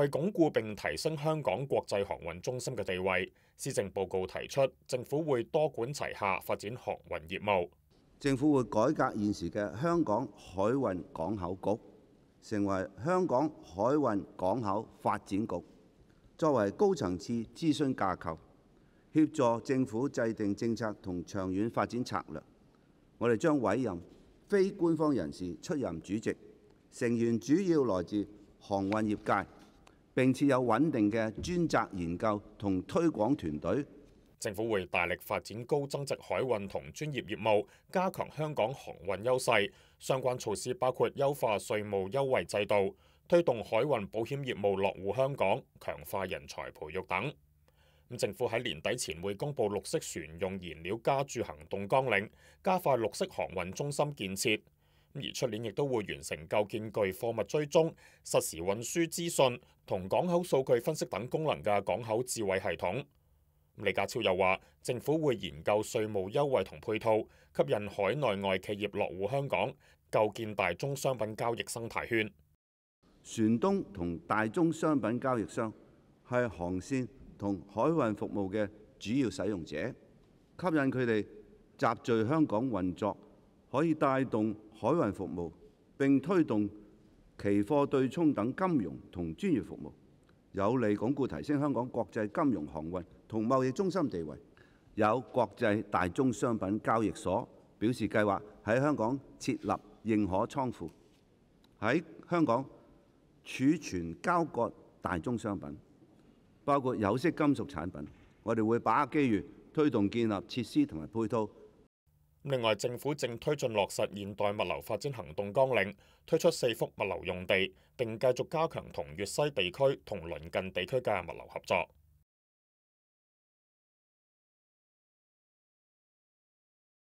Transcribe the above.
為鞏固並提升香港國際航運中心嘅地位，施政報告提出政府會多管齊下發展航運業務。政府會改革現時嘅香港海運港口局，成為香港海運港口發展局，作為高層次諮詢架構，協助政府制定政策同長遠發展策略。我哋將委任非官方人士出任主席，成員主要來自航運業界。並設有穩定嘅專責研究同推廣團隊。政府會大力發展高增值海運同專業業務，加強香港航運優勢。相關措施包括優化稅務優惠制度，推動海運保險業務落户香港，強化人才培育等。政府喺年底前會公布綠色船用燃料加注行動綱領，加快綠色航運中心建設。而出年亦都會完成舊建具貨物追蹤、實時運輸資訊同港口數據分析等功能嘅港口智慧系統。李家超又話：政府會研究稅務優惠同配套，吸引海內外企業落户香港，構建大宗商品交易生態圈。船東同大宗商品交易商係航線同海運服務嘅主要使用者，吸引佢哋集聚香港運作。可以帶動海運服務，並推動期貨對沖等金融同專業服務，有利鞏固提升香港國際金融航運同貿易中心地位。有國際大宗商品交易所表示計劃喺香港設立認可倉庫，喺香港儲存交割大宗商品，包括有色金屬產品。我哋會把握機遇，推動建立設施同埋配套。另外，政府正推进落实现代物流发展行动纲领，推出四幅物流用地，并继续加强同粤西地区同邻近地区嘅物流合作。